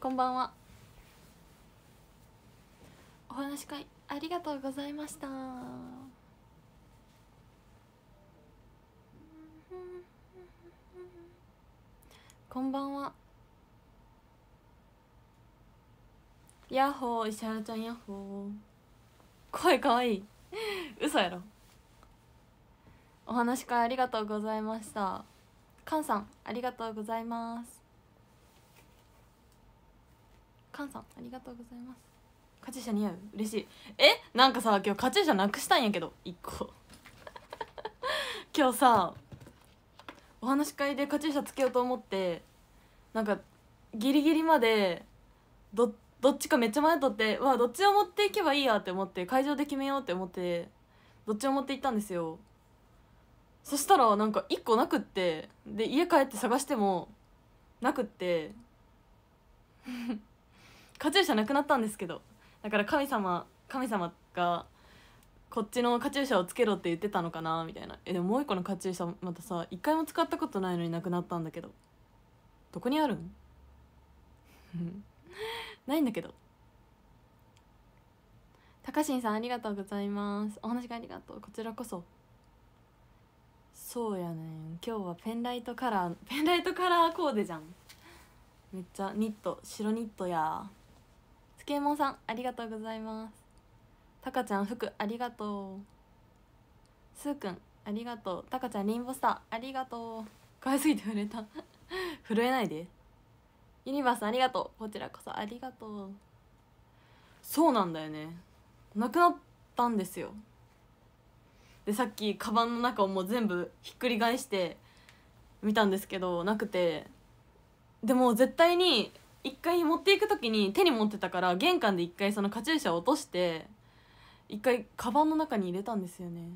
こんばんはお話会ありがとうございましたこんばんはヤッホー石原ちゃんヤッホー声かわいい嘘やろお話会ありがとうございましたカンさんありがとうございますカンさんありがとうございますカチューシャ似合う嬉しいえなんかさ今日カチューシャなくしたんやけど1個 今日さお話し会でカチューシャつけようと思ってなんかギリギリまでどどっちかめっちゃ迷っとってわどっちを持っていけばいいやって思って会場で決めようって思ってどっちを持って行ったんですよそしたらなんか1個なくってで家帰って探してもなくって カチューシャなくなったんですけどだから神様神様がこっちのカチューシャをつけろって言ってたのかなみたいなえでももう一個のカチューシャまたさ一回も使ったことないのになくなったんだけどどこにあるん ないんだけど高新さんありがとうございますお話がありがとうこちらこそそうやねん今日はペンライトカラーペンライトカラーコーデじゃんめっちゃニット白ニットやケモンさんありがとうございますたかちゃん服ありがとうすーくんありがとうたかちゃんリンボスターありがとう可愛すぎて震えた震えないでユニバースありがとうこちらこそありがとうそうなんだよねなくなったんですよでさっきカバンの中をもう全部ひっくり返して見たんですけどなくてでも絶対に一回持っていく時に手に持ってたから玄関で一回そのカチューシャを落として一回カバンの中に入れたんですよね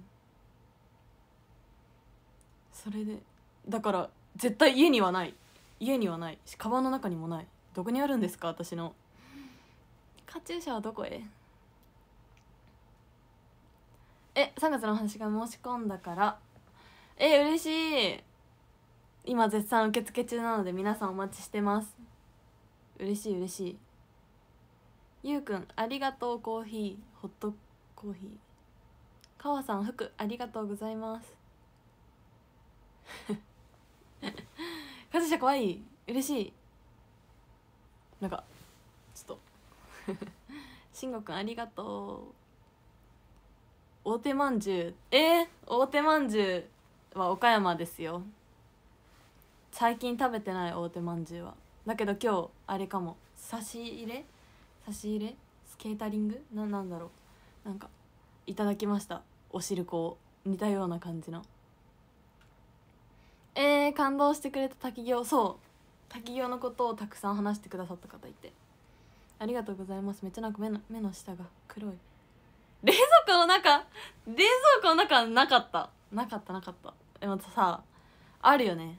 それでだから絶対家にはない家にはないしカバンの中にもないどこにあるんですか私のカチューシャはどこへえ3月の話が申し込んだからえ嬉しい今絶賛受付中なので皆さんお待ちしてます嬉しい嬉しいゆうくんありがとうコーヒーホットコーヒーかわさん服ありがとうございますかずしゃかわいい嬉しいなんかちょっと しんごくんありがとう大手まんじゅうえー、大手まんじゅうは岡山ですよ最近食べてない大手まんじゅうはだけど今日あれかも差し入れ差し入れスケータリングななんだろうなんかいただきましたおしるこを似たような感じのえー、感動してくれた滝行そう滝行のことをたくさん話してくださった方いてありがとうございますめっちゃなんか目の目の下が黒い冷蔵庫の中冷蔵庫の中なかったなかったなかったえまたさあるよね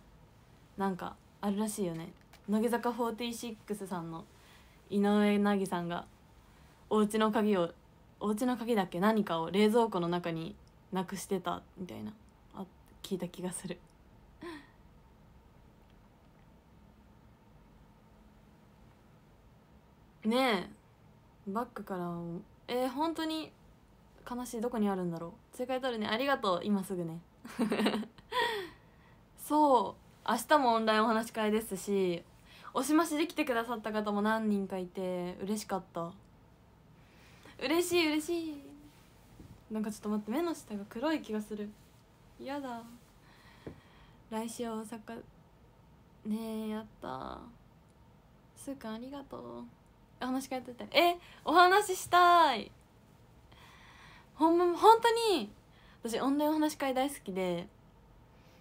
なんかあるらしいよね乃木坂46さんの井上凪さんがお家の鍵をお家の鍵だっけ何かを冷蔵庫の中になくしてたみたいなあ聞いた気がする ねえバッグからえー、本当に悲しいどこにあるんだろう正解取るねありがとう今すぐね そう明日もオンラインお話し会ですしおしましで来てくださった方も何人かいて嬉しかった嬉しい嬉しいなんかちょっと待って目の下が黒い気がする嫌だ来週大阪ねえやったすーくんありがとうお話会やってたえお話ししたいほんま本当に私オンラインお話会大好きで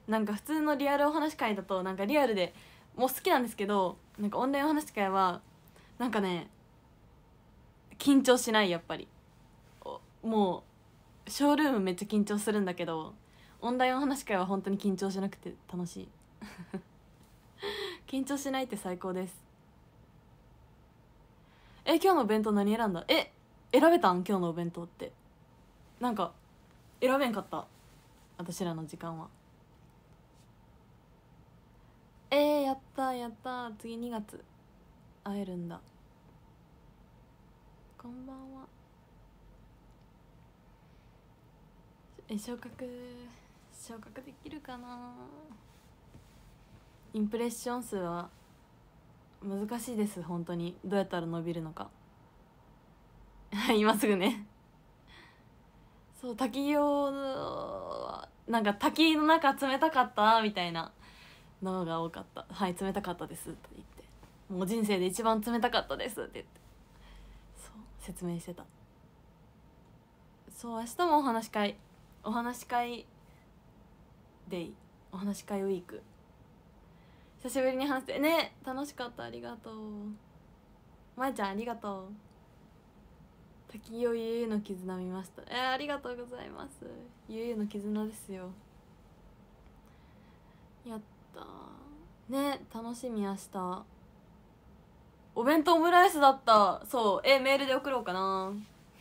なんか普通のリアルお話会だとなんかリアルでも好きなんですけどなんかオンラインお話し会はなんかね緊張しないやっぱりもうショールームめっちゃ緊張するんだけどオンラインお話し会は本当に緊張しなくて楽しい 緊張しないって最高ですえ今日のお弁当何選んだえ選べたん今日のお弁当ってなんか選べんかった私らの時間は。えー、やったやった次2月会えるんだこんばんはえ昇格昇格できるかなインプレッション数は難しいです本当にどうやったら伸びるのかはい 今すぐねそう滝用のなんか滝の中冷たかったみたいなのが多かった「はい冷たかったです」って言って「もう人生で一番冷たかったです」って言ってそう説明してたそう明日もお話し会お話し会デイお話し会ウィーク久しぶりに話してね楽しかったありがとうまえちゃんありがとう滝よゆゆの絆見ましたえー、ありがとうございますゆゆの絆ですよやっったね楽しみ明日お弁当オムライスだったそうえメールで送ろうかな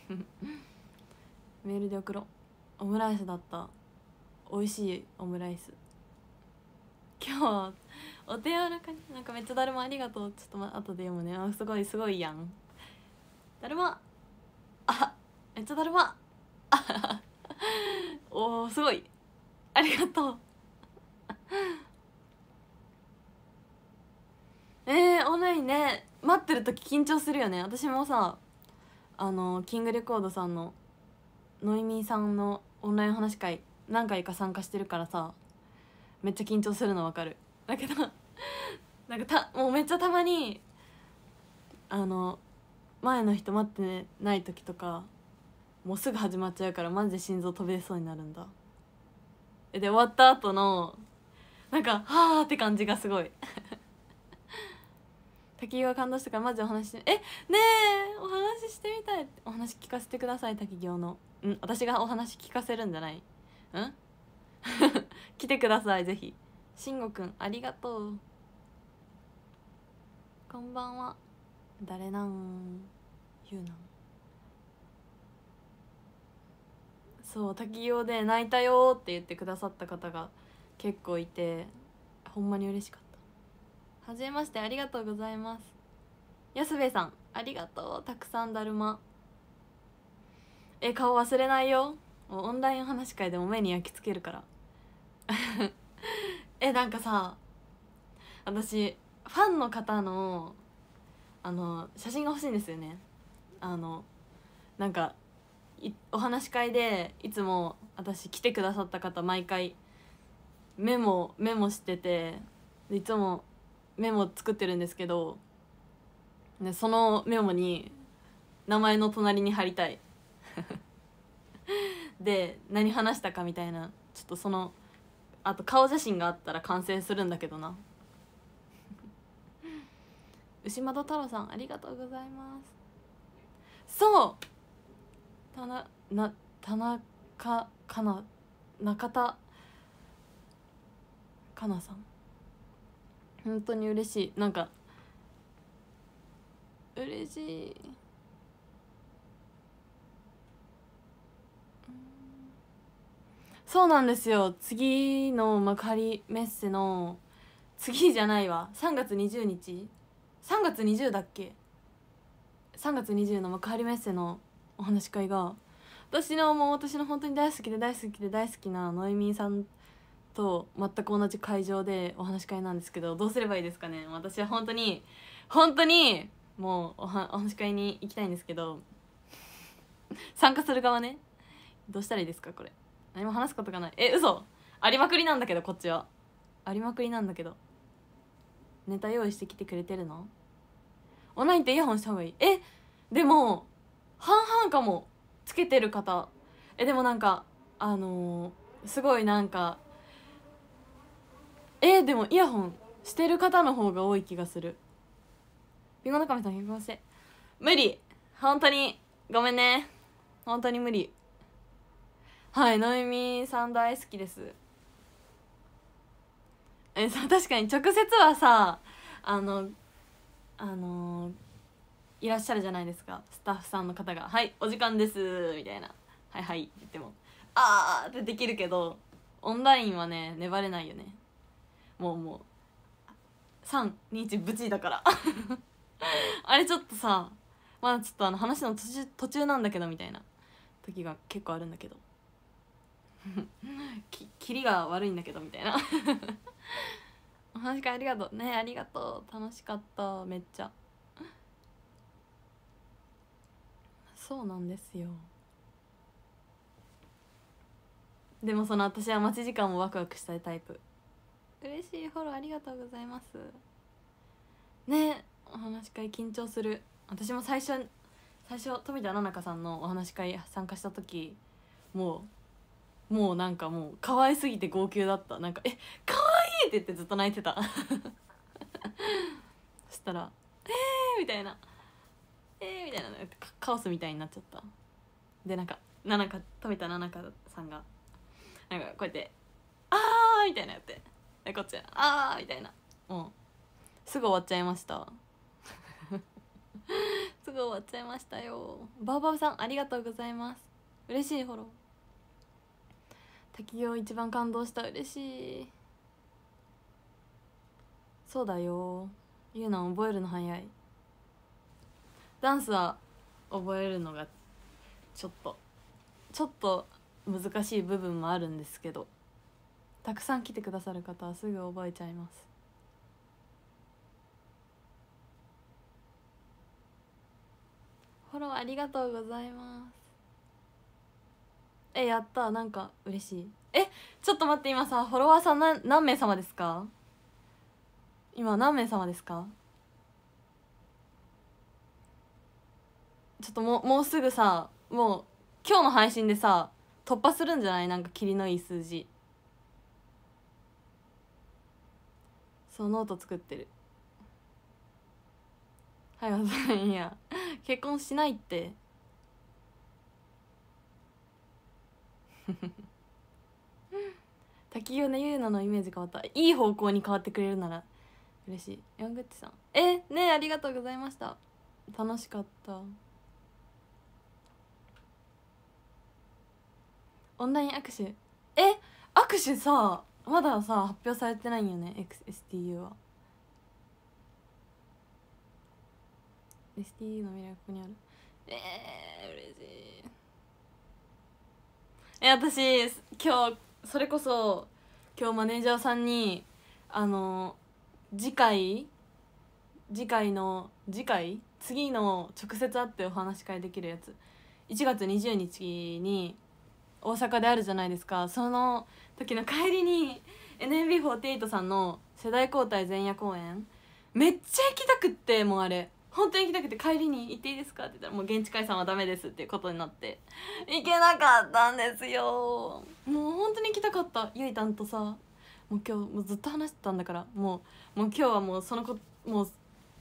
メールで送ろうオムライスだった美味しいオムライス今日はお手柔らかになんかめっちゃだるまありがとうちょっと、ま、後で読むねあすごいすごいやんだるまあめっちゃだるまあおーすごいありがとうえー、オンラインね待ってる時緊張するよね私もさあのキングレコードさんのノイミーさんのオンライン話会何回か参加してるからさめっちゃ緊張するの分かるだけど なんかたもうめっちゃたまにあの前の人待ってない時とかもうすぐ始まっちゃうからマジで心臓飛び出そうになるんだで終わった後のなんか「はあ」って感じがすごい滝行が感動したからマジお話しえねえお話ししてみたいお話聞かせてください滝行のうん私がお話聞かせるんじゃないうん 来てくださいぜひ慎吾くんありがとうこんばんは誰なんゆうなんそう滝行で泣いたよって言ってくださった方が結構いてほんまに嬉しかったはじめましてありがとうございます安部さんありがとうたくさんだるまえ顔忘れないよオンライン話し会でも目に焼き付けるから えなんかさ私ファンの方のあの写真が欲しいんですよねあのなんかお話し会でいつも私来てくださった方毎回メモメモしてていつもメモ作ってるんですけど、ね、そのメモに名前の隣に貼りたい で何話したかみたいなちょっとそのあと顔写真があったら完成するんだけどな 牛窓太郎さんありがとうございますそうたなな田中かな中田かなさん本当に嬉しいなんか嬉しいそうなんですよ次の幕張メッセの次じゃないわ3月20日3月20だっけ3月20の幕張メッセのお話し会が私のもう私の本当に大好きで大好きで大好きなのえみんさんと全く同じ会場でお話し会なんですけどどうすればいいですかね私は本当に本当にもうお話し会に行きたいんですけど参加する側ねどうしたらいいですかこれ何も話すことがないえ嘘ありまくりなんだけどこっちはありまくりなんだけどネタ用意してきてくれてるのオンラインってイヤホンした方がいいえでも半々かもつけてる方えでもなんかあのー、すごいなんかえー、でもイヤホンしてる方の方が多い気がするビゴの身さん結婚して無理本当にごめんね本当に無理はいのみみさん大好きですえう確かに直接はさあのあのいらっしゃるじゃないですかスタッフさんの方が「はいお時間です」みたいな「はいはい」って言っても「ああ」ってできるけどオンラインはね粘れないよねもうもう321ブチだから あれちょっとさまだちょっとあの話の途中途中なんだけどみたいな時が結構あるんだけど きキリが悪いんだけどみたいな お話会ありがとうねありがとう楽しかっためっちゃそうなんですよでもその私は待ち時間もワクワクしたいタイプ嬉しいフォローありがとうございますねお話し会緊張する私も最初最初富田菜々香さんのお話し会参加した時もうもうなんかもう可愛すぎて号泣だったなんか「え可愛いって言ってずっと泣いてた そしたら「えー!」みたいな「えー!」みたいなカオスみたいになっちゃったでなんか菜々香富田菜々香さんがなんかこうやって「あー!」みたいなやってでこっち「あー」みたいなうんすぐ終わっちゃいました すぐ終わっちゃいましたよバーバーさんありがとうございます嬉しいフォロー滝行一番感動した嬉しいそうだよゆうな覚えるの早いダンスは覚えるのがちょっとちょっと難しい部分もあるんですけどたくさん来てくださる方はすぐ覚えちゃいますフォローありがとうございますえやったなんか嬉しいえちょっと待って今さフォロワーさん何何名様ですか今何名様ですかちょっとももうすぐさもう今日の配信でさ突破するんじゃないなんか霧のいい数字そうノート作ってる早さんいや結婚しないって 滝行ねゆうなのイメージ変わったいい方向に変わってくれるなら嬉しいヤングッチさんえねありがとうございました楽しかったオンライン握手え握手さまださ発表されてないよね XSTU は STU の未来ここにあるえー、嬉しいえ私今日それこそ今日マネージャーさんにあの次回次回の次回次の直接会ってお話し会できるやつ1月20日に大阪であるじゃないですかその時の帰りに NMB48 さんの世代交代前夜公演めっちゃ行きたくってもうあれ本当に行きたくて帰りに行っていいですかって言ったらもう現地解散はダメですっていうことになって行けなかったんですよもう本当に行きたかったゆいたんとさもう今日もうずっと話してたんだからもうもう今日はもうそのこもう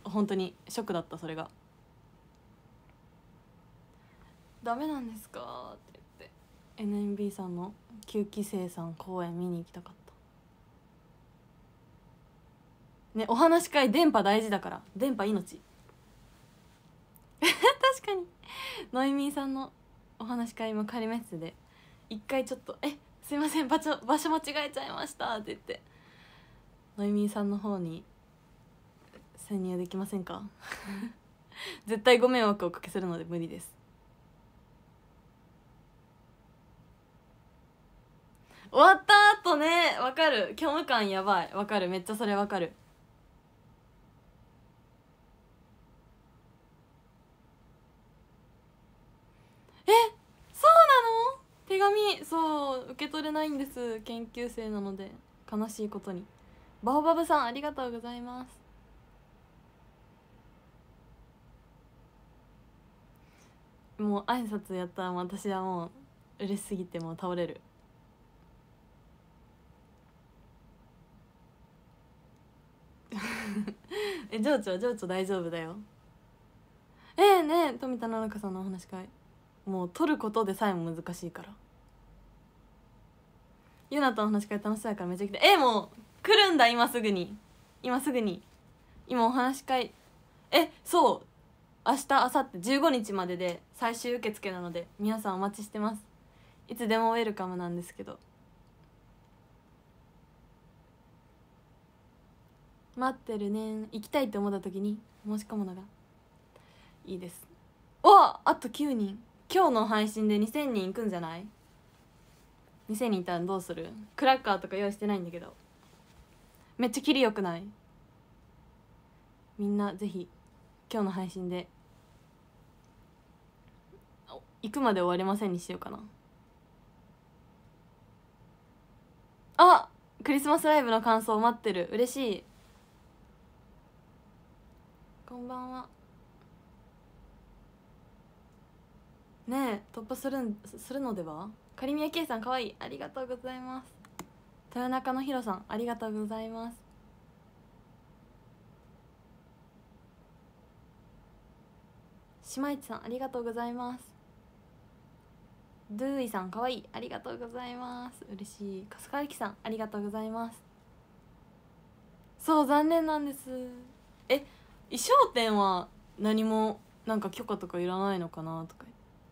本当にショックだったそれがダメなんですかって言って NMB さんの9期生さん公演見に行きたかったねお話し会電波大事だから電波命 確かにノイミーさんのお話し会も仮メッセで一回ちょっと「えすいません場所場所間違えちゃいました」って言ってノイミーさんの方に潜入できませんか 絶対ご迷惑をおかけするので無理です終わった後ねわかる虚無感やばいわかるめっちゃそれわかるえそうなの手紙そう受け取れないんです研究生なので悲しいことにバオバブさんありがとうございますもう挨拶やったら私はもう嬉しすぎてもう倒れる え情緒情緒大丈夫だよええー、ねえ富田七香さんのお話会もう取ることでさえも難しいからゆなとの話会楽しそうやからめちゃくちゃえー、もう来るんだ今すぐに今すぐに今お話会えそう明日明後日15日までで最終受付なので皆さんお待ちしてますいつでもウェルカムなんですけど待ってるね行きたいって思った時に申し込むのがいいですおあと9人今日の配信で2000人いくんじゃない2000人いたらどうするクラッカーとか用意してないんだけどめっちゃキリよくないみんなぜひ今日の配信で行くまで終わりませんにしようかなあクリスマスライブの感想待ってる嬉しいこんばんはねえ突破するんするのではカリミヤケイさんかわいいありがとうございます豊中のひろさんありがとうございます島市さんありがとうございますドゥーイさんかわいいありがとうございます嬉しい春日ゆきさんありがとうございますそう残念なんですえ衣装店は何もなんか許可とかいらないのかなとか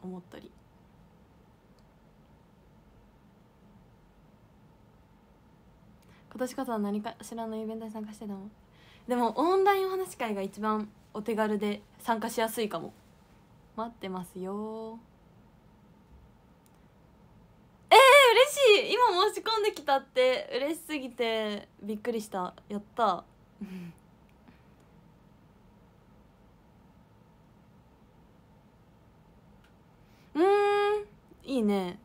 思ったり今年こそは何かしらのイベントに参加してたもんでもオンラインお話会が一番お手軽で参加しやすいかも待ってますよえー、嬉しい今申し込んできたって嬉しすぎてびっくりしたやったうんいいね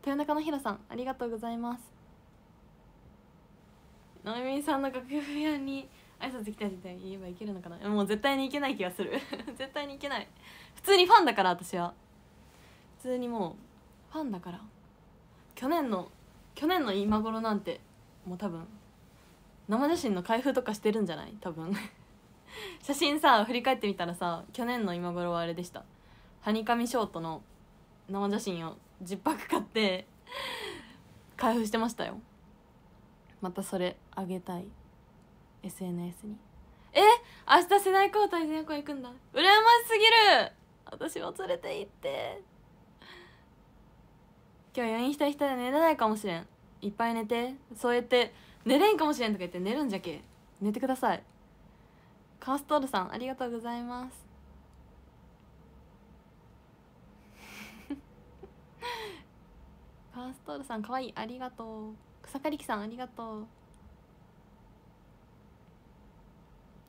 豊中のひろさんありがとうございますのみみさんの楽譜屋に挨拶来たみたいに言えばいけるのかなもう絶対にいけない気がする 絶対にいけない普通にファンだから私は普通にもうファンだから去年の去年の今頃なんてもう多分生写真の開封とかしてるんじゃない多分 写真さ振り返ってみたらさ去年の今頃はあれでしたはにかみショートの生写真を10パック買って開封してましたよまたそれあげたい SNS にえ明日世代交代で横行くんだ羨ましすぎる私も連れて行って今日余韻ひたひたで寝れないかもしれんいっぱい寝てそうやって寝れんかもしれんとか言って寝るんじゃけ寝てくださいカーストールさんありがとうございますカ ーストールさんかわいいありがとう草刈り機さんありがとう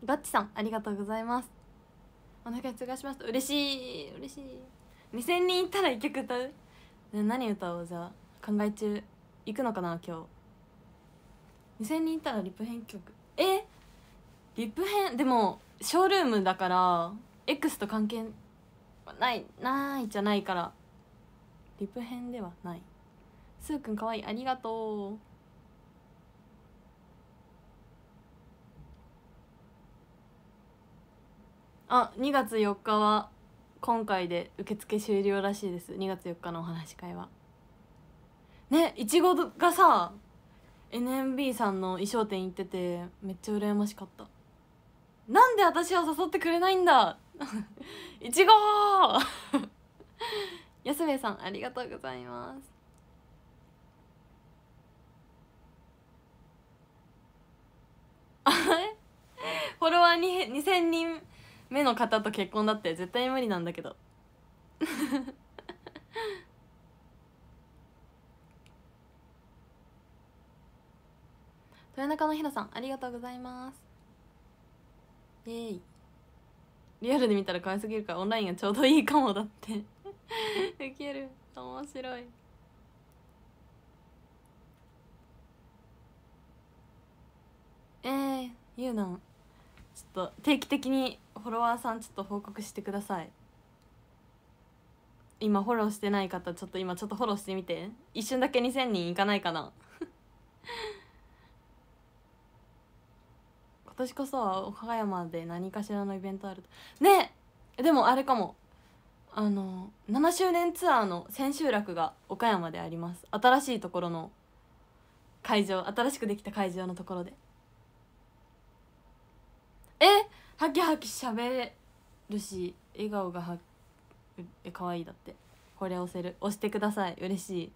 ガッチさんありがとうございますお腹痛がしました嬉しい嬉しい2000人いったら一曲歌う何歌おうじゃあ考え中行くのかな今日2000人いったらリプ編曲えリップ編でもショールームだから X と関係ないないじゃないからリップ編ではないすーくんかわいいありがとうあ2月4日は今回で受付終了らしいです2月4日のお話し会はねいちごがさ NMB さんの衣装店行っててめっちゃ羨ましかったなんで私を誘ってくれないんだ いちごやす部さんありがとうございますフォロワーに2000人目の方と結婚だって絶対無理なんだけど 豊中のひろさんありがとうございますイエイリアルで見たら可愛すぎるからオンラインがちょうどいいかもだって ウケる面白いえー、ゆうなんちょっと定期的にフォロワーさんちょっと報告してください今フォローしてない方ちょっと今ちょっとフォローしてみて一瞬だけ2000人いかないかな 私こそ岡山で何かしらのイベントあるとねでもあれかもあの7周年ツアーの千秋楽が岡山であります新しいところの会場新しくできた会場のところでえハキハキしゃべるし笑顔がはえ可愛いだってこれ押せる押してください嬉しい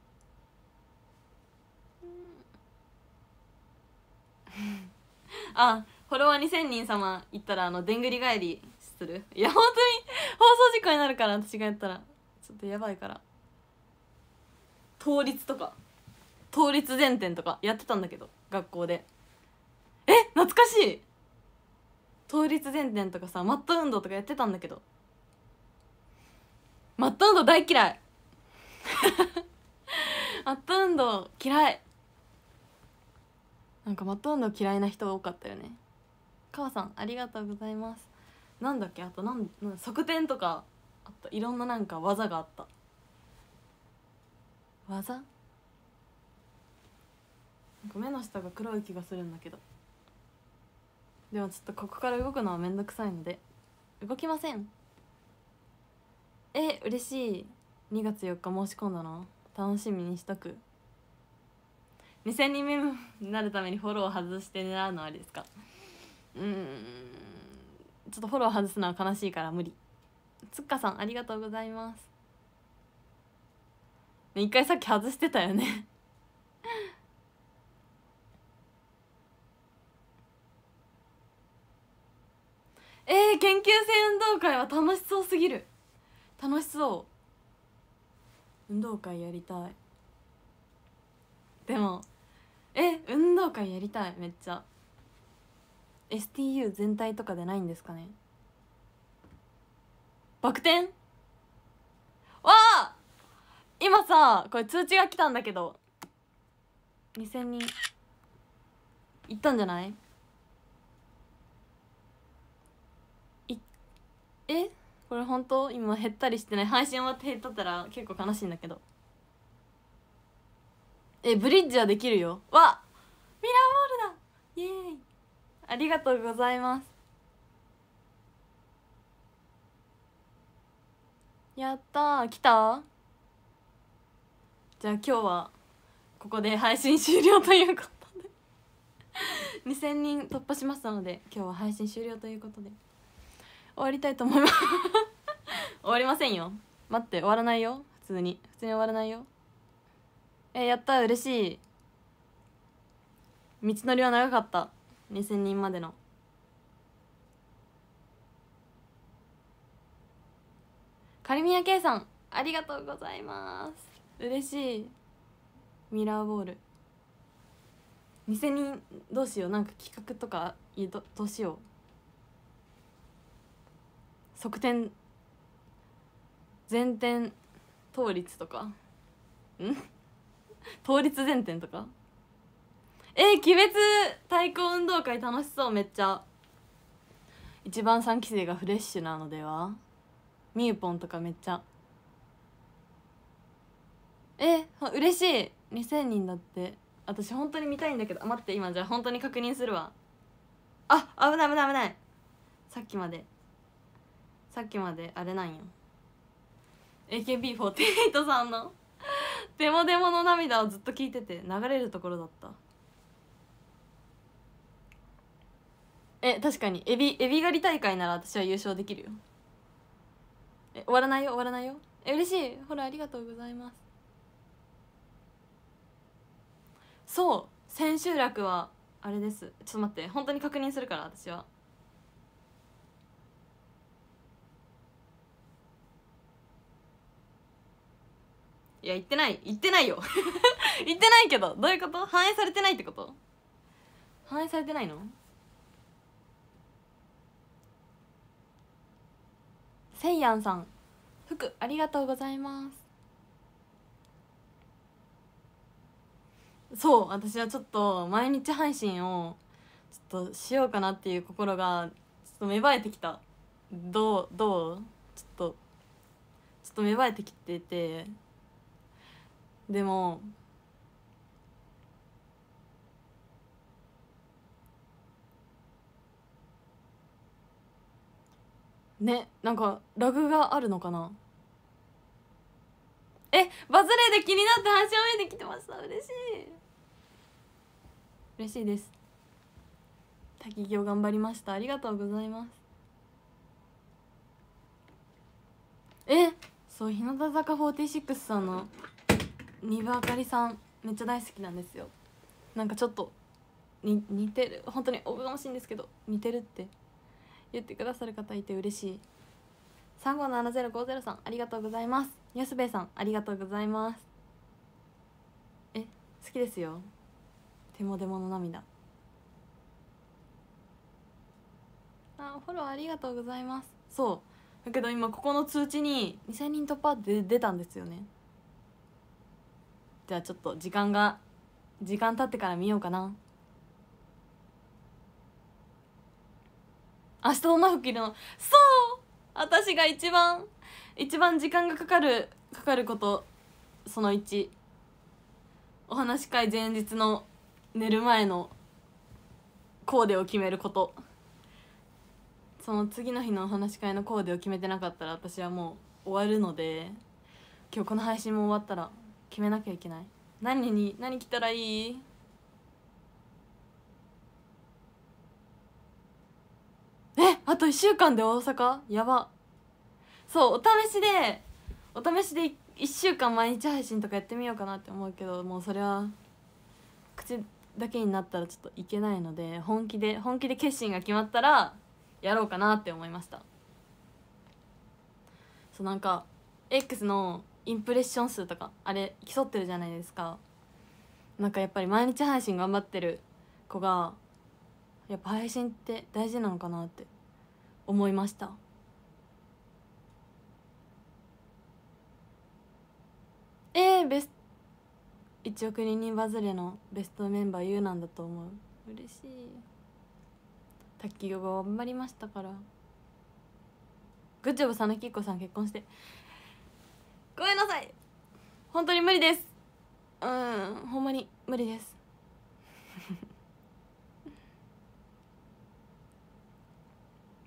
あフォロワー2000人様いったらあのでんぐり返りするいや本当に放送事故になるから私がやったらちょっとやばいから倒立とか倒立前転とかやってたんだけど学校でえ懐かしい倒立前転とかさマット運動とかやってたんだけどマット運動大嫌い マット運動嫌いなんかマット運動嫌いな人多かったよね川さんありがとうございますなんだっけあとなんなん側転とかあっいろんななんか技があった技目の下が黒い気がするんだけどでもちょっとここから動くのはめんどくさいので動きませんえ嬉しい2月4日申し込んだの楽しみにしとく2000人目になるためにフォロー外して狙うのはありですかうんちょっとフォロー外すのは悲しいから無理つっかさんありがとうございます、ね、一回さっき外してたよね えー、研究生運動会は楽しそうすぎる楽しそう運動会やりたいでもえ運動会やりたいめっちゃ STU 全体とかでないんですかねバク転わあ今さこれ通知が来たんだけど2000人いったんじゃないいえこれ本当今減ったりしてない配信終わって減ったったら結構悲しいんだけどえブリッジはできるよわミラーボールだイエーイありがとうございますやった来たじゃあ今日はここで配信終了ということで2000 人突破しましたので今日は配信終了ということで終わりたいと思います 終わりませんよ待って終わらないよ普通に普通に終わらないよえやった嬉しい道のりは長かった2000人までのカリミヤケイさんありがとうございます嬉しいミラーボール2000人どうしようなんか企画とかどどうしよう側転前転倒立とかん倒立前転とかえー、鬼滅太鼓運動会楽しそうめっちゃ一番3期生がフレッシュなのではみゆぽんとかめっちゃえ嬉しい2000人だって私本当に見たいんだけどあ待って今じゃあ本当に確認するわあ危ない危ない危ないさっきまでさっきまであれなんよ AKB48 さんのデモデモの涙をずっと聞いてて流れるところだったえ確かにエビエビ狩り大会なら私は優勝できるよえ終わらないよ終わらないよえ嬉しいほらありがとうございますそう千秋楽はあれですちょっと待って本当に確認するから私は「いや言ってない言ってないよ 言ってないけどどういうこと反映されてないってこと反映されてないのせいやんさん服ありがとうございますそう私はちょっと毎日配信をちょっとしようかなっていう心がちょっと芽生えてきたどうどうちょっとちょっと芽生えてきててでもねなんかラグがあるのかなえバズレーで気になって話し合いできてました嬉しい嬉しいです滝行頑張りましたありがとうございますえそう日向坂46さんの丹羽あかりさんめっちゃ大好きなんですよなんかちょっとに似てる本当におこがましいんですけど似てるって言ってくださる方いて嬉しい三五七ゼロ五ゼロさんありがとうございます。やすべさんありがとうございます。え好きですよ。てもでもの涙。あフォローありがとうございます。そうだけど今ここの通知に2000人突破でて出たんですよね。じゃあちょっと時間が時間経ってから見ようかな。明日のナフのそう私が一番一番時間がかかるかかることその1お話し会前日の寝る前のコーデを決めることその次の日のお話し会のコーデを決めてなかったら私はもう終わるので今日この配信も終わったら決めなきゃいけない何に何着たらいいえあと1週間で大阪やばそうお試しでお試しで1週間毎日配信とかやってみようかなって思うけどもうそれは口だけになったらちょっといけないので本気で本気で決心が決まったらやろうかなって思いましたそうなんか X のインプレッション数とかあれ競ってるじゃないですかなんかやっぱり毎日配信頑張ってる子がやっぱ配信って大事なのかなって思いましたえー、ベスト1億人人バズれのベストメンバー優なんだと思う嬉しい卓球が頑張りましたからグッジョブ佐野のきっさん結婚してごめんなさい本当に無理ですうんほんまに無理です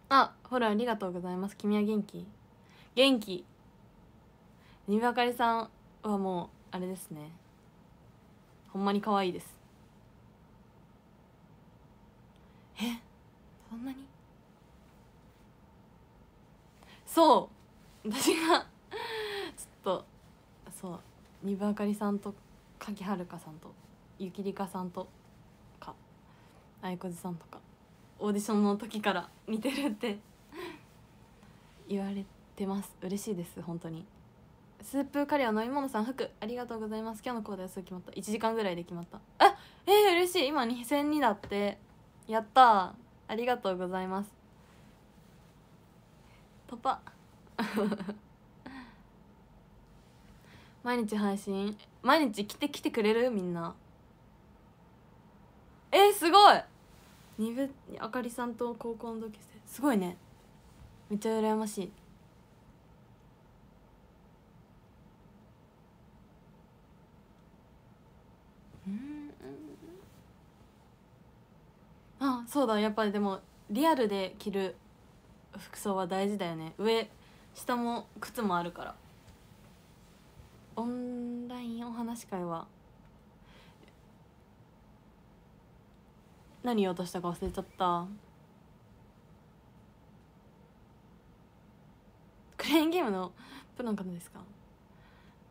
あフォローありがとうございます君は元気元気にわかりさんはもうあれですねほんまに可愛いですえそんなにそう私がちょっとそうに羽あかりさんと柿はるかさんとゆきりかさんとかあいこさんとかオーディションの時から見てるって 言われてます嬉しいです本当にスープカレーは飲み物さん服ありがとうございます今日のコーデはすぐ決まった1時間ぐらいで決まったあえー、嬉しい今2002だってやったありがとうございます突破 毎日配信毎日来て来てくれるみんなえー、すごいにぶあかりさんと高校の同級生すごいねめっちゃ羨ましいうんあそうだやっぱりでもリアルで着る服装は大事だよね上下も靴もあるからオンラインお話会は何言おうとしたか忘れちゃったクレーンゲームのプロの方ですか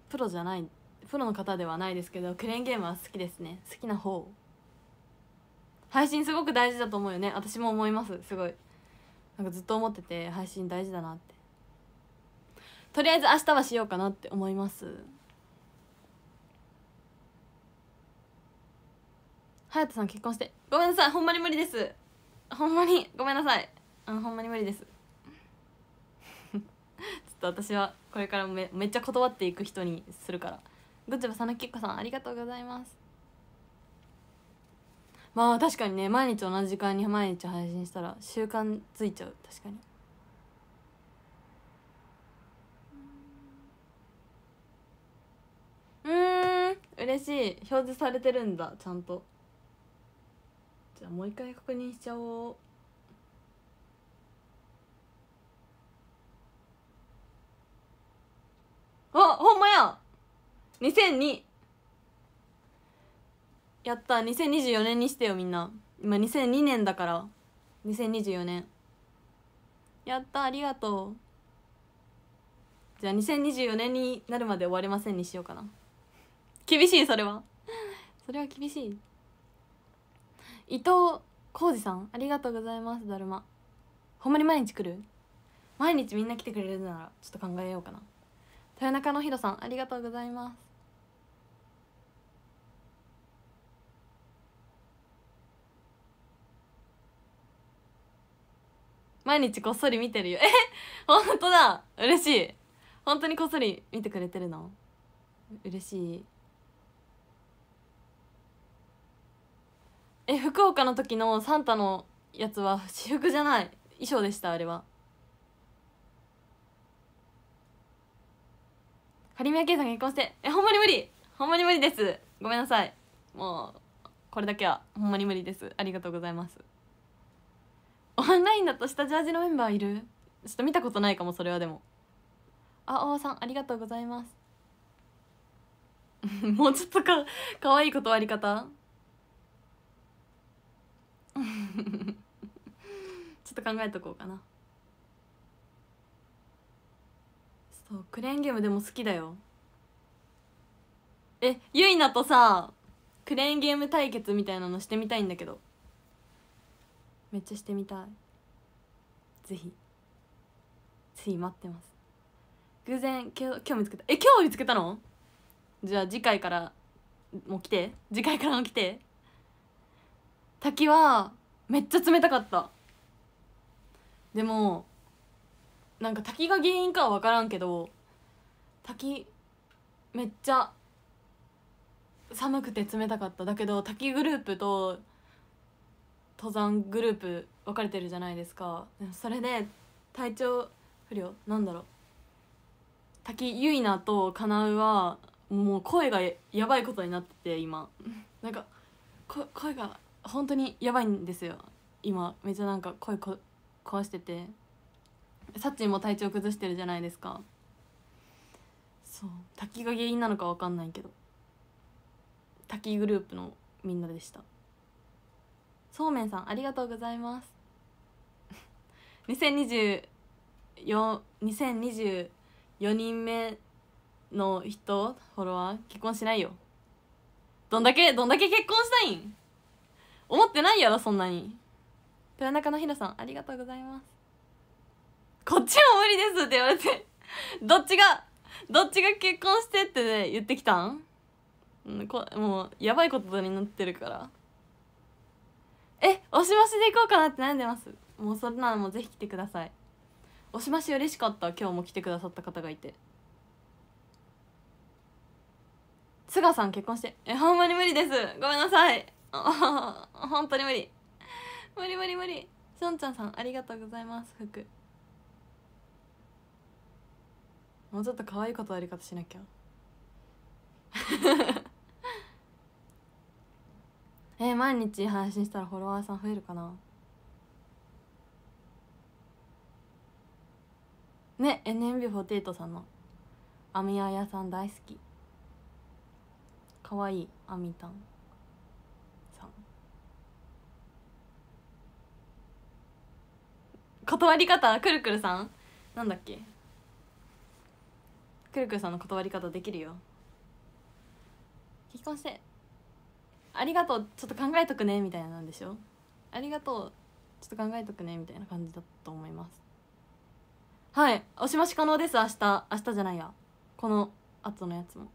プロじゃないプロの方ではないですけどクレーンゲームは好きですね好きな方配信すごく大事だと思うよね私も思いますすごいなんかずっと思ってて配信大事だなってとりあえず明日はしようかなって思います隼人さん結婚してごめんなさいほんまに無理ですほんまにごめんなさいあのほんまに無理です ちょっと私はこれからめめっちゃ断っていく人にするからグッチョブさぬきっこさんありがとうございますまあ確かにね毎日同じ時間に毎日配信したら習慣ついちゃう確かにうん嬉しい表示されてるんだちゃんとじゃあもう一回確認しちゃおうあほんまや2002やった2024年にしてよみんな今2002年だから2024年やったありがとうじゃあ2024年になるまで終われませんにしようかな厳しいそれはそれは厳しい伊藤浩二さんありがとうございますだるまほんまに毎日来る毎日みんな来てくれるならちょっと考えようかな豊中のひろさんありがとうございます毎日こっそり見てるよえ 本当だ嬉しい本当にこっそり見てくれてるの嬉しいえ福岡の時のサンタのやつは私服じゃない衣装でしたあれは狩宮圭さん結婚してえほんまに無理ほんまに無理ですごめんなさいもうこれだけはほんまに無理ですありがとうございますオンラインだと下ジャージのメンバーいるちょっと見たことないかもそれはでもあおわさんありがとうございます もうちょっとか可愛いい断り方ちょっと考えとこうかなそうクレーンゲームでも好きだよえゆいなとさクレーンゲーム対決みたいなのしてみたいんだけどめっちゃしてみたいぜひつい待ってます偶然今日見つけたえ今日見つけたのじゃあ次回からも来て次回からも来て滝はめっちゃ冷たかったでもなんか滝が原因かは分からんけど滝めっちゃ寒くて冷たかっただけど滝グループと登山グループ分かれてるじゃないですかそれで体調不良なんだろう滝結菜とかなうはもう声がやばいことになってて今なんか声が本当にやばいんですよ今めっちゃなんか声こ壊しててサッチンも体調崩してるじゃないですかそう滝が原因なのか分かんないけど滝グループのみんなでしたそうめんさんありがとうございます 2024, 2024 人目の人フォロワー結婚しないよどんだけどんだけ結婚したいん思ってないやろそんなに豊中のひろさんありがとうございますこっちも無理ですって言われてどっちがどっちが結婚してって、ね、言ってきたん、こもうやばいことになってるからえおしましで行こうかなって悩んでますもうそんなのもぜひ来てくださいおしまし嬉しかった今日も来てくださった方がいて菅さん結婚してえほんまに無理ですごめんなさいあ本当に無理無理無理無理しょんちゃんさんありがとうございます服もうちょっと可愛いことやり方しなきゃ えー、毎日配信したらフォロワーさん増えるかなね NMB48 さんの網屋さん大好きかわいいあみたん断り方くるくるさんなんだっけくるくるさんの断り方できるよ結婚してありがとうちょっと考えとくねみたいなんでしょありがとうちょっと考えとくねみたいな感じだと思いますはいおしまし可能です明日明日じゃないやこの後のやつも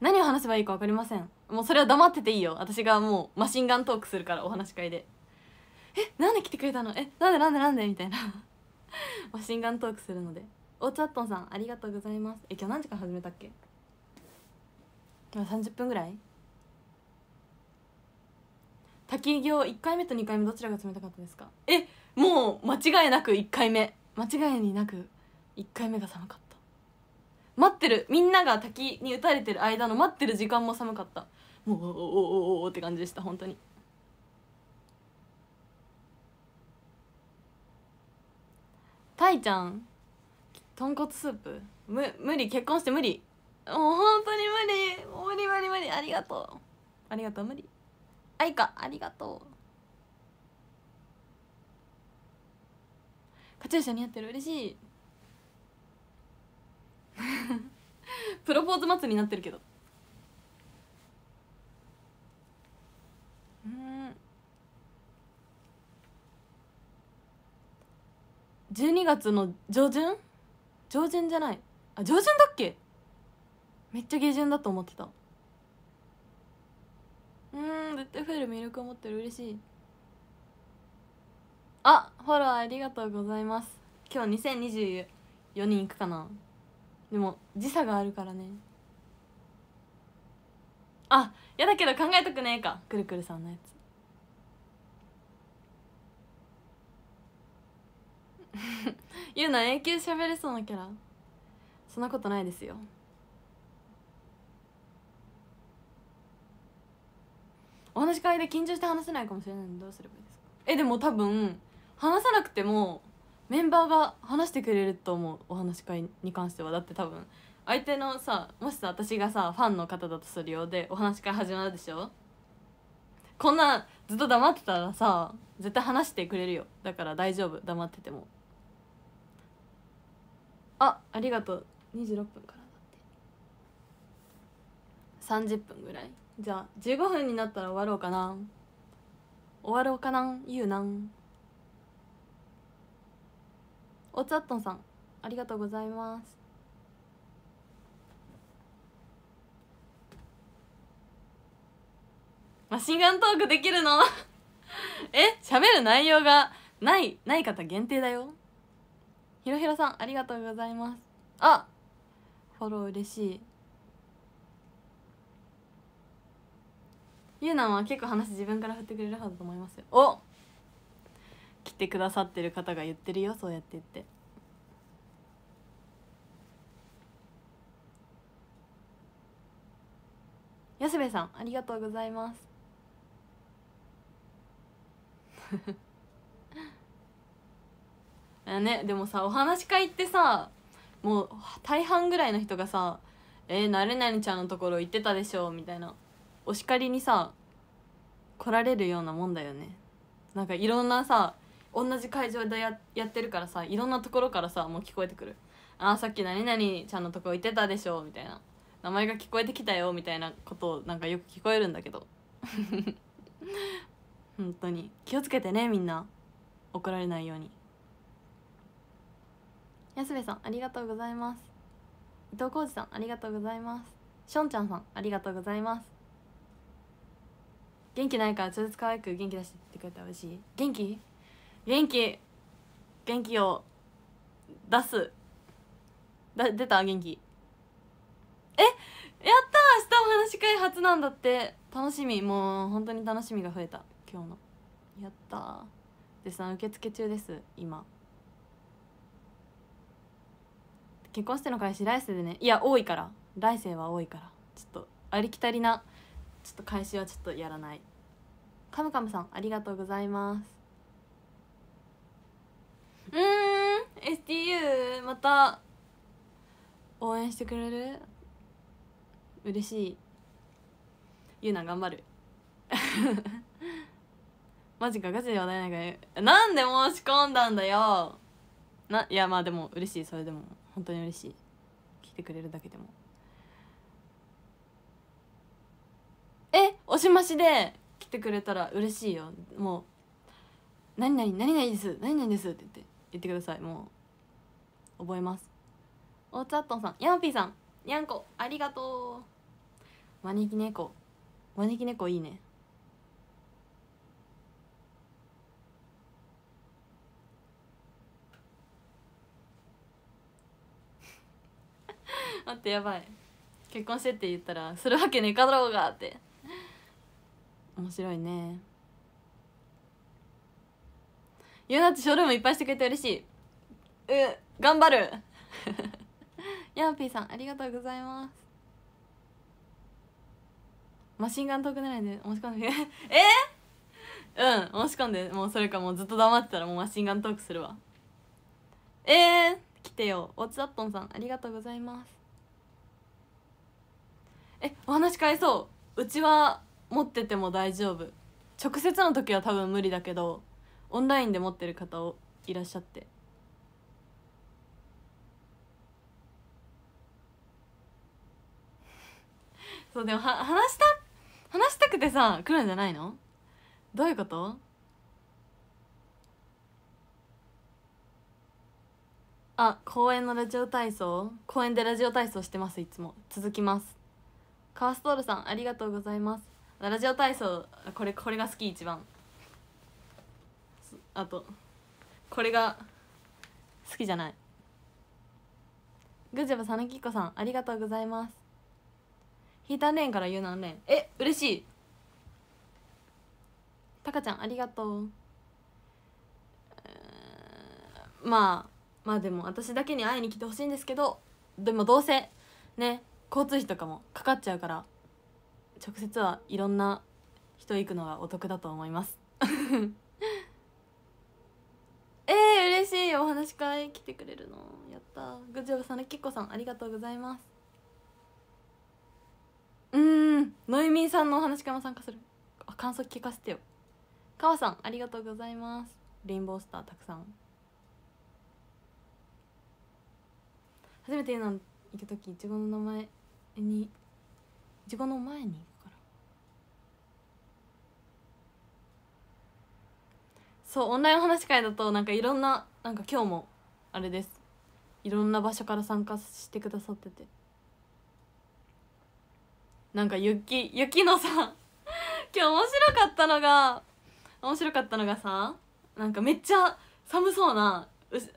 何を話せばいいか分かりませんもうそれは黙ってていいよ私がもうマシンガントークするからお話し会でえなんで来てくれたのえなんでなんでなんでみたいな マシンガントークするのでおチャットンさんありがとうございますえ今日何時から始めたっけ今30分ぐらい滝行1回目と2回目どちらが冷たかったですかえもう間違いなく1回目間違いになく1回目が寒かった待ってるみんなが滝に打たれてる間の待ってる時間も寒かったもうおおおおおって感じでした本当にたいちゃん豚骨スープむ無理結婚して無理もう本当に無理無理無理無理ありがとうありがとう無理あいかありがとうカチューシャ似合ってる嬉しい プロポーズ祭りになってるけどうん12月の上旬上旬じゃないあ上旬だっけめっちゃ下旬だと思ってたうん絶対増える魅力を持ってる嬉しいあフォローありがとうございます今日2024人いくかなでも時差があるからねあやだけど考えとくねえかくるくるさんのやつゆ うな永久喋れそうなキャラそんなことないですよお話し会で緊張して話せないかもしれないのどうすればいいですかえでも多分話さなくてもメンバーが話してくれると思うお話し会に関してはだって多分相手のさもしさ私がさファンの方だとするようでお話し会始まるでしょこんなずっと黙ってたらさ絶対話してくれるよだから大丈夫黙っててもあありがとう26分からだって30分ぐらいじゃあ15分になったら終わろうかな終わろうかな言うなんおつあっとんさんありがとうございますマシンガントークできるの え喋る内容がないない方限定だよひろひろさんありがとうございますあフォロー嬉しいゆうなは結構話自分から振ってくれるはずと思いますよお来てくださってる方が言ってるよそうやって言って安部さんありがとうございますねでもさお話し会ってさもう大半ぐらいの人がさ「えー、なれなれちゃんのところ行ってたでしょ」みたいなお叱りにさ来られるようなもんだよねなんかいろんなさ同じ会場でややってるからさいろんなところからさもう聞こえてくる「あさっき何々ちゃんのとこ行ってたでしょ」みたいな「名前が聞こえてきたよ」みたいなことをなんかよく聞こえるんだけど 本当に気をつけてねみんな怒られないように。安部さんありがとうございます伊藤浩二さんありがとうございますしょんちゃんさんありがとうございます元気ないからちょっと可愛く元気出してってくれたら嬉しい元気元気元気を出すだ出た元気えやった明日お話し会初なんだって楽しみもう本当に楽しみが増えた今日のやった絶賛受付中です今結婚しての返し来世でねいや多いから来世は多いからちょっとありきたりなちょっと返しはちょっとやらないカムカムさんありがとうございますうん STU また応援してくれる嬉しいゆうな頑張る マジかガチで話題ないからなんで申し込んだんだよないやまあでも嬉しいそれでも本当に嬉しい来てくれるだけでもえおしましで来てくれたら嬉しいよもう「何々何々です何々です」って言って言ってくださいもう覚えますおつあっとんさんヤンピーさんにゃんこありがとう招き猫招き猫いいね待ってやばい結婚してって言ったらするわけねえかろうがって面白いねゆうなってショールームいっぱいしてくれて嬉しいう頑張る ヤンピーさんありがとうございますマシンガントーク狙いで申し込んでえー、うん申し込んでもうそれかもうずっと黙ってたらもうマシンガントークするわえー、来てよおつあっとんさんありがとうございますえお話変えそううちは持ってても大丈夫直接の時は多分無理だけどオンラインで持ってる方をいらっしゃって そうでもは話した話したくてさ来るんじゃないのどういうことあ公園のラジオ体操公園でラジオ体操してますいつも続きますカーストールさんありがとうございますラジオ体操これこれが好き一番あとこれが好きじゃないグジョブさぬきっこさんありがとうございますヒーターレーンから言うなんレーンえ嬉しいたかちゃんありがとうまあまあでも私だけに会いに来てほしいんですけどでもどうせね交通費とかもかかっちゃうから直接はいろんな人行くのがお得だと思います えー、嬉しいお話会来てくれるのやったグジョブさんのきっこさんありがとうございますうんのいみさんのお話会も参加するあ感想聞かせてよかわさんありがとうございますレインボースターたくさん初めて言うの行く時いちごの名前に自分の前に行くからそうオンラインお話会だとなんかいろんななんか今日もあれですいろんな場所から参加してくださっててなんか雪雪のさ今日面白かったのが面白かったのがさなんかめっちゃ寒そうな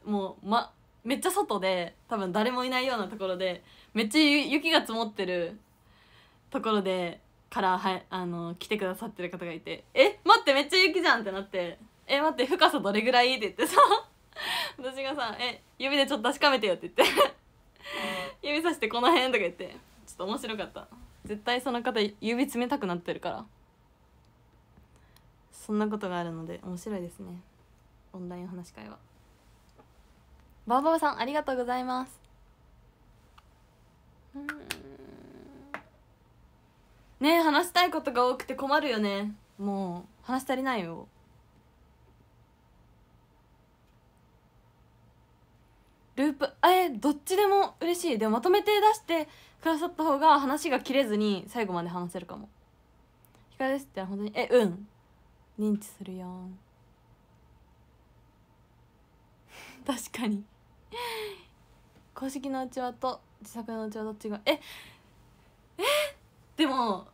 もう、ま、めっちゃ外で多分誰もいないようなところでめっちゃ雪が積もってるところでからはあの来てくださってる方がいて「え待ってめっちゃ雪じゃん!」ってなって「え待って深さどれぐらい?」って言ってさ 私がさ「え指でちょっと確かめてよ」って言って 指さして「この辺」とか言ってちょっと面白かった絶対その方指冷たくなってるからそんなことがあるので面白いですねオンライン話会はバーバーさんありがとうございますね話したいことが多くて困るよねもう話足りないよループえどっちでも嬉しいでもまとめて出してくださった方が話が切れずに最後まで話せるかも「ひかです」って本当にえうん認知するよ 確かに公式のうちわと自作のうちはどっちがええでも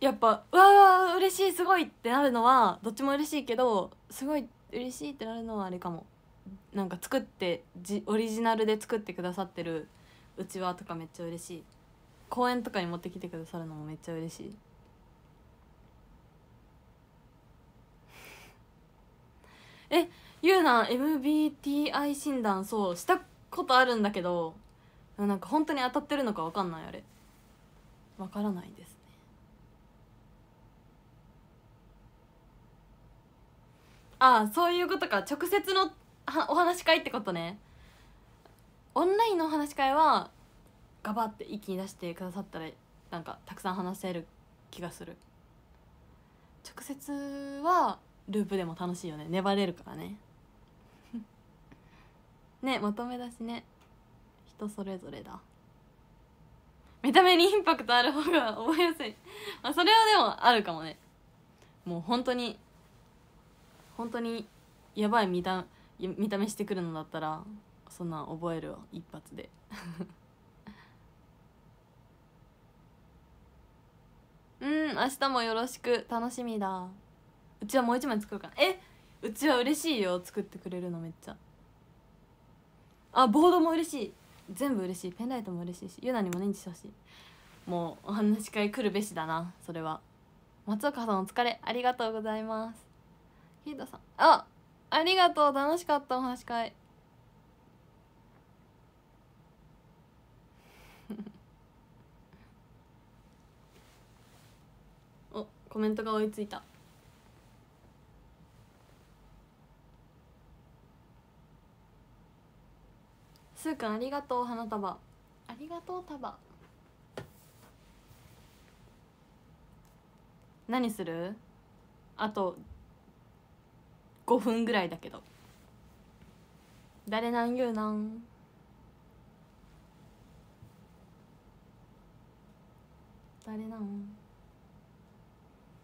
やっぱうわー嬉しいすごいってなるのはどっちも嬉しいけどすごい嬉しいってなるのはあれかもなんか作ってじオリジナルで作ってくださってるうちわとかめっちゃ嬉しい公園とかに持ってきてくださるのもめっちゃ嬉しいえゆうな MBTI 診断そうしたことあるんだけどなんか本当に当たってるのか分かんないあれ分からないですねああそういうことか直接のお話し会ってことねオンラインのお話し会はガバって一気に出してくださったらなんかたくさん話せる気がする直接はループでも楽しいよね粘れるからね ねまとめだしね人それぞれだ見た目にインパクトある方が覚えやすいあそれはでもあるかもねもう本当に本当にやばい見た見た目してくるのだったらそんな覚えるわ一発で うん明日もよろしく楽しみだうちはもう一枚作るかなえうちは嬉しいよ作ってくれるのめっちゃあボードも嬉しい全部嬉しいペンライトも嬉しいしゆなにも認知してほしいもうお話し会来るべしだなそれは松岡さんお疲れありがとうございますひーたさんあありがとう楽しかったお話し会 おコメントが追いついたすーくんありがとう花束ありがとう束何するあと5分ぐらいだけど誰なん言うなん誰なん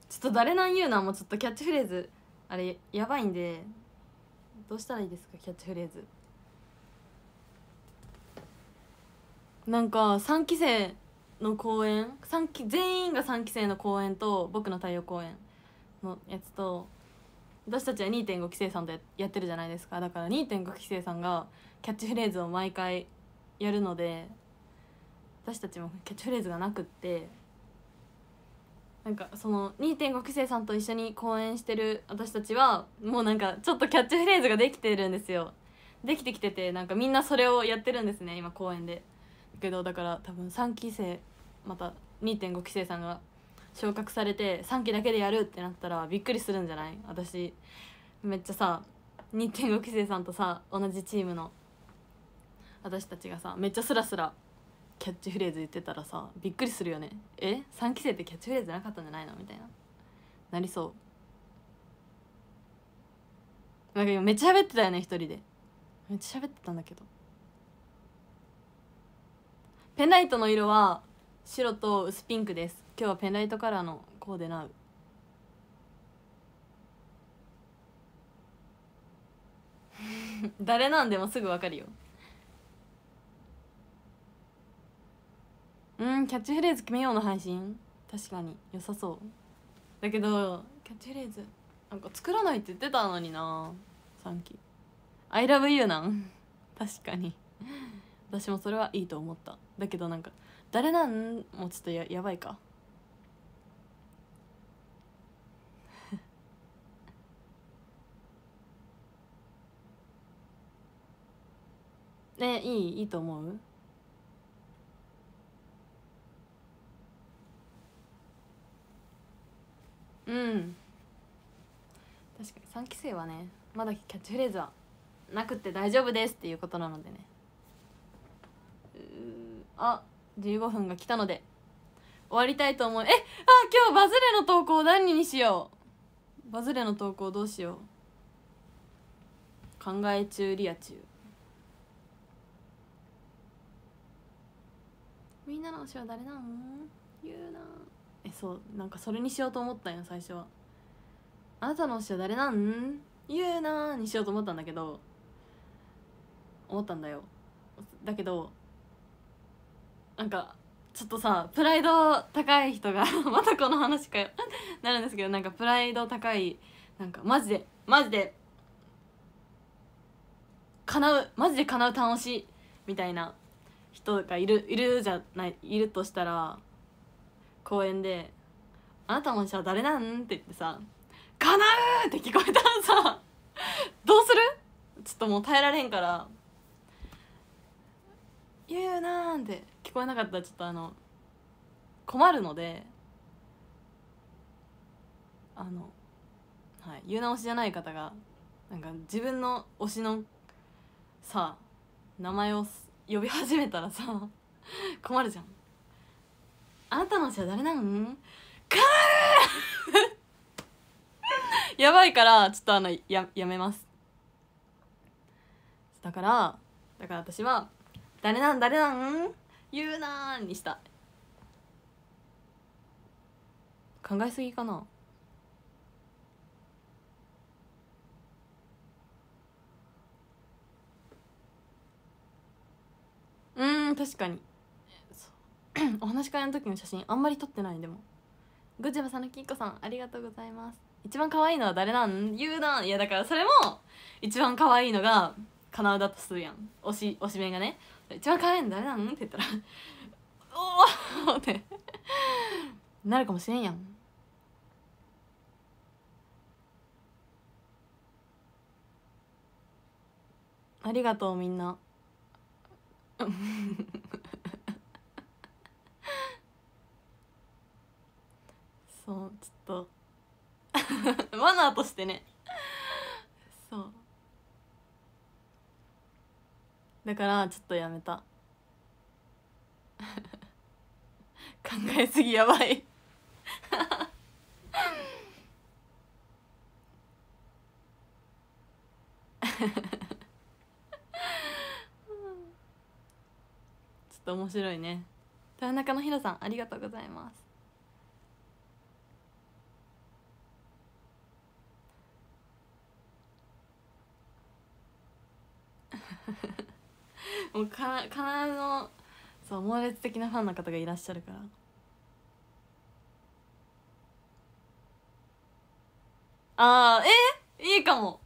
ちょっと誰なん言うなんもちょっとキャッチフレーズあれやばいんでどうしたらいいですかキャッチフレーズなんか3期生の公演3期全員が3期生の公演と僕の太陽公演のやつと私たちは2.5期生さんとやってるじゃないですかだから2.5期生さんがキャッチフレーズを毎回やるので私たちもキャッチフレーズがなくってなんかその2.5期生さんと一緒に公演してる私たちはもうなんかちょっとキャッチフレーズができてるんですよできてきててなんかみんなそれをやってるんですね今公演で。けどだから多分3期生また2.5期生さんが昇格されて3期だけでやるってなったらびっくりするんじゃない私めっちゃさ2.5期生さんとさ同じチームの私たちがさめっちゃスラスラキャッチフレーズ言ってたらさびっくりするよねえ3期生ってキャッチフレーズなかったんじゃないのみたいななりそうなんか今めっちゃ喋ってたよね一人でめっちゃ喋ってたんだけどペンライトの色は白と薄ピンクです今日はペンライトカラーのコーデナウ 誰なんでもすぐわかるようんキャッチフレーズ決めようの配信確かに良さそうだけどキャッチフレーズなんか作らないって言ってたのになさんき。I love you なん確かに私もそれはいいと思っただけどなんか「誰なん?」もちょっとややばいかね いいいいと思ううん確かに3期生はねまだキャッチフレーズはなくて大丈夫ですっていうことなのでねうーあ15分が来たので終わりたいと思うえあ今日バズレの投稿何にしようバズレの投稿どうしよう考え中リア中みんなの推しは誰なん言うなえそうなんかそれにしようと思ったんよ最初はあなたの推しは誰なん言うなにしようと思ったんだけど思ったんだよだけどなんかちょっとさプライド高い人が またこの話かよ なるんですけどなんかプライド高いなんかマジでマジで叶うマジで叶う楽しいみたいな人がいるいるじゃないいるとしたら公園で「あなたのじゃ、は誰なん?」って言ってさ「叶う!」って聞こえたらさどうするちょっともう耐えられんから「ゆうなん」って聞こえなかったらちょっとあの困るのであの、はい、言う直しじゃない方がなんか自分の推しのさ名前を呼び始めたらさ 困るじゃん。あなたの推しは誰なのか やばいからちょっとあのややめますだからだから私は誰なん誰なん言うなーにした考えすぎかなうん確かに お話し会の時の写真あんまり撮ってないでもグジバさんのきっこさんありがとうございます一番可愛いのは誰なん言うないやだからそれも一番可愛いのがかなうだとするやん推し推し面がね一番可愛いの誰なの?」って言ったら「おお!」ってなるかもしれんやん。ありがとうみんな。そうちょっとマナーとしてねだからちょっとやめた 考えすぎやばいちょっと面白いね田中のひろさんありがとうございます もうかなかなのそう猛烈的なファンの方がいらっしゃるからあーえー、いいかも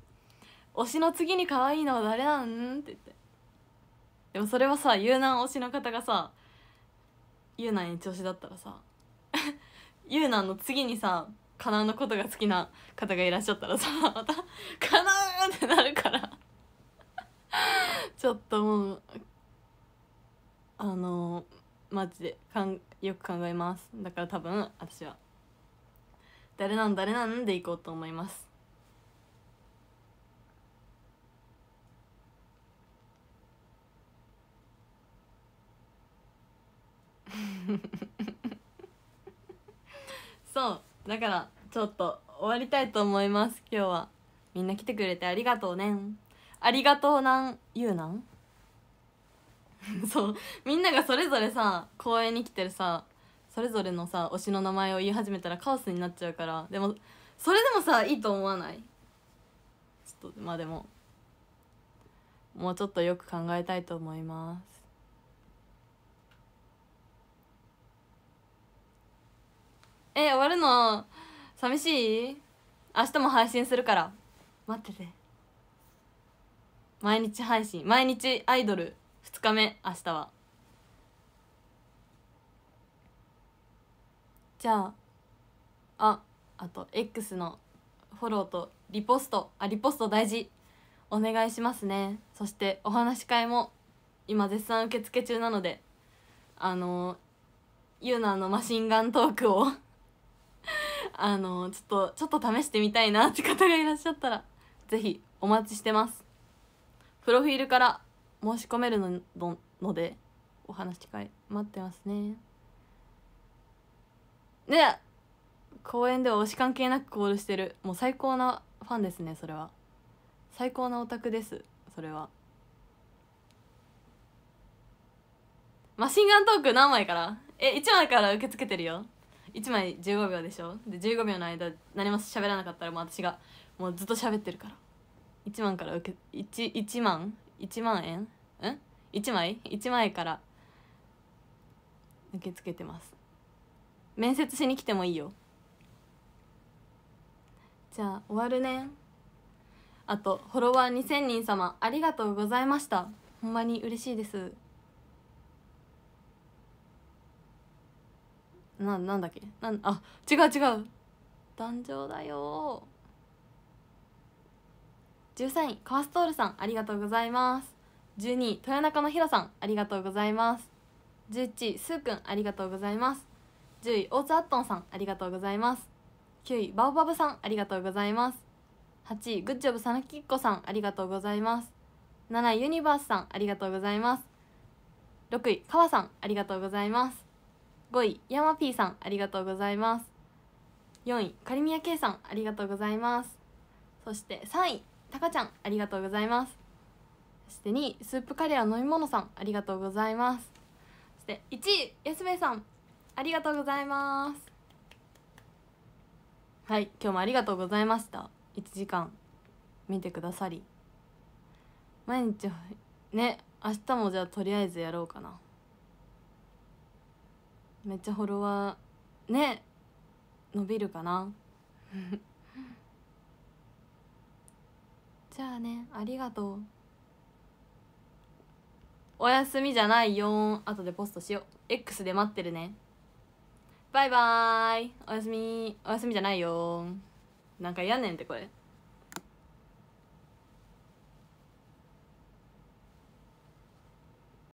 推しの次に可愛いのは誰なんって言ってでもそれはさな南推しの方がさな南一押しだったらさな南 の次にさかなのことが好きな方がいらっしゃったらさまた「かなう!」ってなるから ちょっともうあのマジでかんよく考えますだから多分私は誰なん誰なんでいこうと思います そうだからちょっと終わりたいと思います今日はみんな来てくれてありがとうねありがとうなんゆうなん そうみんながそれぞれさ公園に来てるさそれぞれのさ推しの名前を言い始めたらカオスになっちゃうからでもそれでもさいいと思わないちょっとまあでももうちょっとよく考えたいと思いますえ終わるの寂しい明日も配信するから待ってて。毎日配信毎日アイドル2日目明日はじゃあああと X のフォローとリポストあリポスト大事お願いしますねそしてお話し会も今絶賛受付中なのであのゆうなのマシンガントークをあのちょっとちょっと試してみたいなって方がいらっしゃったら是非お待ちしてますプロフィールから申し込めるののでお話し会待ってますねね公園では推し関係なくコールしてるもう最高なファンですねそれは最高なオタクですそれはマシンガントーク何枚からえ1枚から受け付けてるよ1枚15秒でしょで15秒の間何も喋らなかったらもう私がもうずっと喋ってるから1万から受け 1, 1万1万円ん1枚1枚から受け付けてます面接しに来てもいいよじゃあ終わるねあとフォロワー2000人様ありがとうございましたほんまに嬉しいですななんだっけなんあ違う違う壇上だよ十三位カワストールさんありがとうございます十二位豊中のひろさんありがとうございます十一位すーくんありがとうございます十位大津アットンさんありがとうございます九位バオバブさんありがとうございます八位グッジョブさナきっこさんありがとうございます七位ユニバースさんありがとうございます六位カワさんありがとうございます五位ヤマピーさんありがとうございます四位カリミヤケイさんありがとうございますそして三位たかちゃんありがとうございますそして2位スープカレーは飲み物さんありがとうございますそして1位安部さんありがとうございますはい今日もありがとうございました1時間見てくださり毎日ね明日もじゃあとりあえずやろうかなめっちゃフォロワーね伸びるかなじゃあねありがとうおやすみじゃないよ後でポストしよう X で待ってるねバイバーイおやすみおやすみじゃないよなんか嫌ねんってこれ